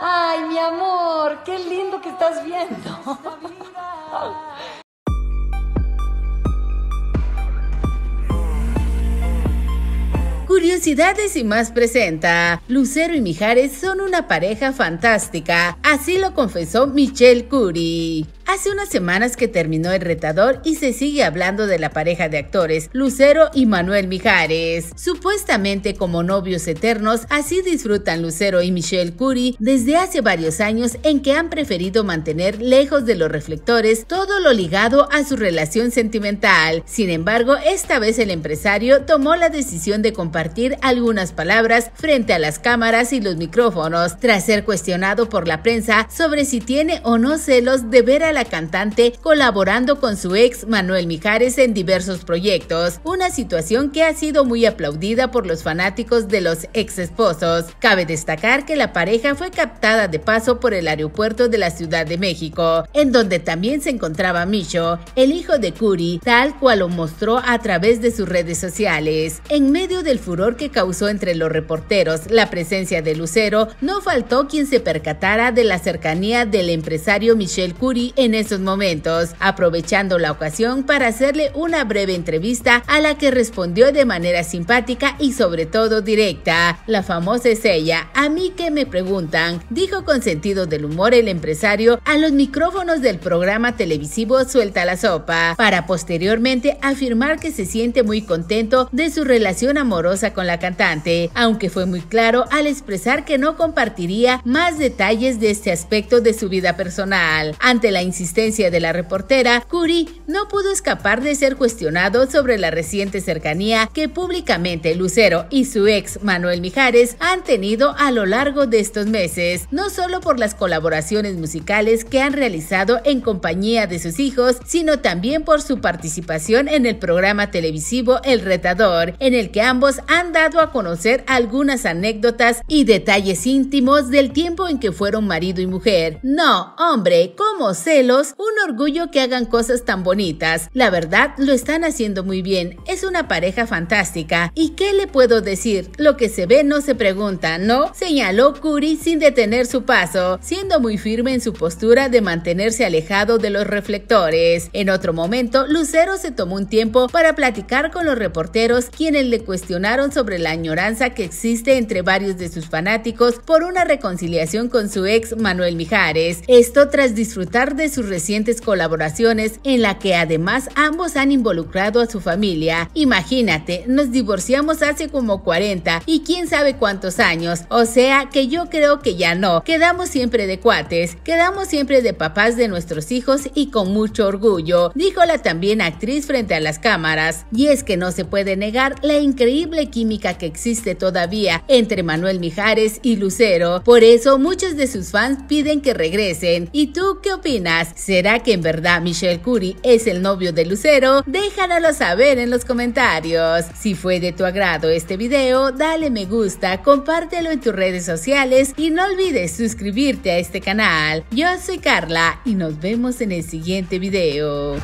Ay, mi amor, qué lindo que estás viendo. Curiosidades y más presenta. Lucero y Mijares son una pareja fantástica, así lo confesó Michelle Curie. Hace unas semanas que terminó El Retador y se sigue hablando de la pareja de actores, Lucero y Manuel Mijares. Supuestamente como novios eternos, así disfrutan Lucero y Michelle Curie desde hace varios años en que han preferido mantener lejos de los reflectores todo lo ligado a su relación sentimental. Sin embargo, esta vez el empresario tomó la decisión de compartir algunas palabras frente a las cámaras y los micrófonos, tras ser cuestionado por la prensa sobre si tiene o no celos de ver a la cantante colaborando con su ex Manuel Mijares en diversos proyectos, una situación que ha sido muy aplaudida por los fanáticos de los ex esposos. Cabe destacar que la pareja fue captada de paso por el aeropuerto de la Ciudad de México, en donde también se encontraba Micho, el hijo de Curi, tal cual lo mostró a través de sus redes sociales. En medio del furor que causó entre los reporteros la presencia de Lucero, no faltó quien se percatara de la cercanía del empresario Michel Curi en en estos momentos, aprovechando la ocasión para hacerle una breve entrevista a la que respondió de manera simpática y sobre todo directa. La famosa es ella, a mí que me preguntan, dijo con sentido del humor el empresario a los micrófonos del programa televisivo Suelta la Sopa, para posteriormente afirmar que se siente muy contento de su relación amorosa con la cantante, aunque fue muy claro al expresar que no compartiría más detalles de este aspecto de su vida personal. Ante la de la reportera, Curi no pudo escapar de ser cuestionado sobre la reciente cercanía que públicamente Lucero y su ex Manuel Mijares han tenido a lo largo de estos meses, no solo por las colaboraciones musicales que han realizado en compañía de sus hijos, sino también por su participación en el programa televisivo El Retador, en el que ambos han dado a conocer algunas anécdotas y detalles íntimos del tiempo en que fueron marido y mujer. No, hombre, ¿cómo se un orgullo que hagan cosas tan bonitas. La verdad, lo están haciendo muy bien. Es una pareja fantástica. ¿Y qué le puedo decir? Lo que se ve no se pregunta, ¿no? Señaló Curry sin detener su paso, siendo muy firme en su postura de mantenerse alejado de los reflectores. En otro momento, Lucero se tomó un tiempo para platicar con los reporteros quienes le cuestionaron sobre la añoranza que existe entre varios de sus fanáticos por una reconciliación con su ex Manuel Mijares. Esto tras disfrutar de sus recientes colaboraciones en la que además ambos han involucrado a su familia. Imagínate, nos divorciamos hace como 40 y quién sabe cuántos años, o sea que yo creo que ya no. Quedamos siempre de cuates, quedamos siempre de papás de nuestros hijos y con mucho orgullo, dijo la también actriz frente a las cámaras. Y es que no se puede negar la increíble química que existe todavía entre Manuel Mijares y Lucero. Por eso muchos de sus fans piden que regresen. ¿Y tú qué opinas? ¿Será que en verdad Michelle Curry es el novio de Lucero? Déjanoslo saber en los comentarios. Si fue de tu agrado este video, dale me gusta, compártelo en tus redes sociales y no olvides suscribirte a este canal. Yo soy Carla y nos vemos en el siguiente video.